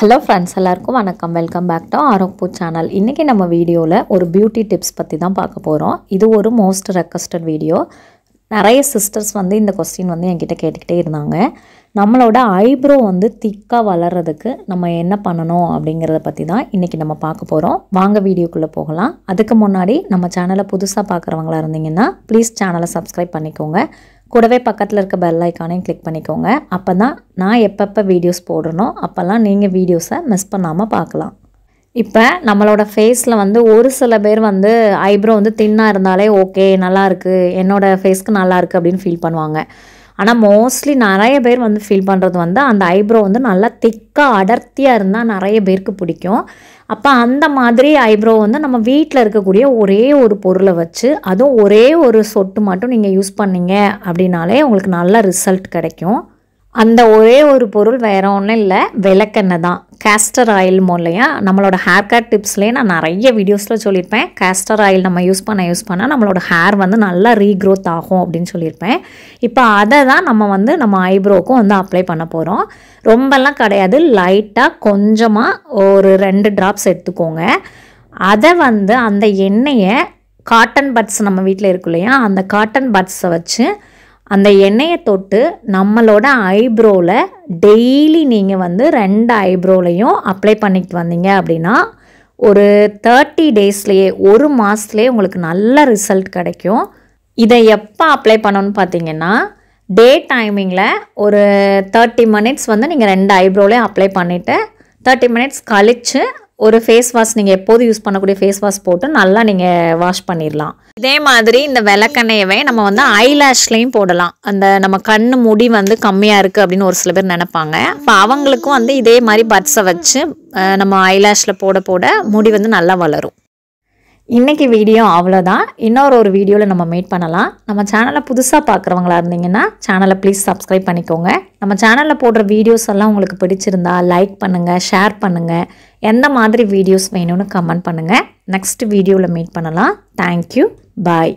hello friends எல்லாருக்கும் வணக்கம் welcome back to ஆரோக்பூ சேனல் இன்றைக்கி நம்ம வீடியோவில் ஒரு பியூட்டி டிப்ஸ் பற்றி தான் பார்க்க போகிறோம் இது ஒரு மோஸ்ட் ரெக்வஸ்டட் வீடியோ நிறைய சிஸ்டர்ஸ் வந்து இந்த கொஸ்டின் வந்து என்கிட்ட கேட்டுக்கிட்டே இருந்தாங்க நம்மளோட ஐப்ரோ வந்து திக்காக வளர்கிறதுக்கு நம்ம என்ன பண்ணணும் அப்படிங்கிறத பற்றி தான் இன்றைக்கி நம்ம பார்க்க போகிறோம் வாங்க வீடியோக்குள்ளே போகலாம் அதுக்கு முன்னாடி நம்ம சேனலை புதுசாக பார்க்குறவங்களா இருந்தீங்கன்னா ப்ளீஸ் சேனலை சப்ஸ்கிரைப் பண்ணிக்கோங்க கூடவே பக்கத்தில் இருக்க பெல் ஐக்கானையும் கிளிக் பண்ணிக்கோங்க அப்போ தான் நான் எப்பப்போ வீடியோஸ் போடணும் அப்போல்லாம் நீங்கள் வீடியோஸை மிஸ் பண்ணாமல் பார்க்கலாம் இப்போ நம்மளோட ஃபேஸில் வந்து ஒரு சில பேர் வந்து ஐப்ரோ வந்து தின்னாக இருந்தாலே ஓகே நல்லாயிருக்கு என்னோடய ஃபேஸ்க்கு நல்லாயிருக்கு அப்படின்னு ஃபீல் பண்ணுவாங்க ஆனால் மோஸ்ட்லி நிறைய பேர் வந்து ஃபீல் பண்ணுறது வந்து அந்த ஐப்ரோ வந்து நல்லா திக்காக அடர்த்தியாக இருந்தால் நிறைய பேருக்கு பிடிக்கும் அப்போ அந்த மாதிரி ஐப்ரோ வந்து நம்ம வீட்டில் இருக்கக்கூடிய ஒரே ஒரு பொருளை வச்சு அதுவும் ஒரே ஒரு சொட்டு மட்டும் நீங்கள் யூஸ் பண்ணீங்க அப்படின்னாலே உங்களுக்கு நல்ல ரிசல்ட் கிடைக்கும் அந்த ஒரே ஒரு பொருள் வேற ஒன்றும் இல்லை விளக்கெண்ணெய் தான் கேஸ்டர் ஆயில் மூலையா நம்மளோட ஹேர் கட் டிப்ஸ்லேயே நான் நிறைய வீடியோஸில் சொல்லியிருப்பேன் கேஸ்டர் ஆயில் நம்ம யூஸ் பண்ண யூஸ் பண்ணால் நம்மளோட ஹேர் வந்து நல்லா ரீக்ரோத் ஆகும் அப்படின்னு சொல்லியிருப்பேன் இப்போ அதை தான் நம்ம வந்து நம்ம ஐப்ரோக்கும் வந்து அப்ளை பண்ண போகிறோம் ரொம்பலாம் கிடையாது லைட்டாக கொஞ்சமாக ஒரு ரெண்டு ட்ராப்ஸ் எடுத்துக்கோங்க அதை வந்து அந்த எண்ணெயை காட்டன் பட்ஸ் நம்ம வீட்டில் இருக்கு இல்லையா அந்த காட்டன் பட்ஸை வச்சு அந்த எண்ணெயை தொட்டு நம்மளோட ஐப்ரோவில் டெய்லி நீங்கள் வந்து ரெண்டு ஐப்ரோலையும் அப்ளை பண்ணிட்டு வந்தீங்க அப்படின்னா ஒரு தேர்ட்டி டேஸ்லேயே ஒரு மாதத்துலேயே உங்களுக்கு நல்ல ரிசல்ட் கிடைக்கும் இதை எப்போ அப்ளை பண்ணணும்னு பார்த்தீங்கன்னா டே டைமிங்கில் ஒரு தேர்ட்டி மினிட்ஸ் வந்து நீங்கள் ரெண்டு ஐப்ரோலையும் அப்ளை பண்ணிவிட்டு தேர்ட்டி மினிட்ஸ் கழித்து ஒரு ஃபேஸ் வாஷ் நீங்கள் எப்போது யூஸ் பண்ணக்கூடிய ஃபேஸ் வாஷ் போட்டு நல்லா நீங்கள் வாஷ் பண்ணிடலாம் இதே மாதிரி இந்த விளக்கெண்ணெயவே நம்ம வந்து ஐ லேஷ்லேயும் போடலாம் அந்த நம்ம கண் முடி வந்து கம்மியாக இருக்குது அப்படின்னு ஒரு சில பேர் நினைப்பாங்க அப்போ அவங்களுக்கும் வந்து இதே மாதிரி பட்ஸை வச்சு நம்ம ஐ போட போட முடி வந்து நல்லா வளரும் இன்றைக்கி வீடியோ அவ்வளோதான் இன்னொரு ஒரு வீடியோவில் நம்ம மீட் பண்ணலாம் நம்ம சேனலை புதுசாக பார்க்குறவங்களா இருந்தீங்கன்னா சேனலை ப்ளீஸ் சப்ஸ்கிரைப் பண்ணிக்கோங்க நம்ம சேனலில் போடுற வீடியோஸ் எல்லாம் உங்களுக்கு பிடிச்சிருந்தா லைக் பண்ணுங்கள் ஷேர் பண்ணுங்கள் எந்த மாதிரி வீடியோஸ் வேணும்னு கமெண்ட் பண்ணுங்கள் நெக்ஸ்ட் வீடியோவில் மீட் பண்ணலாம் தேங்க்யூ பாய்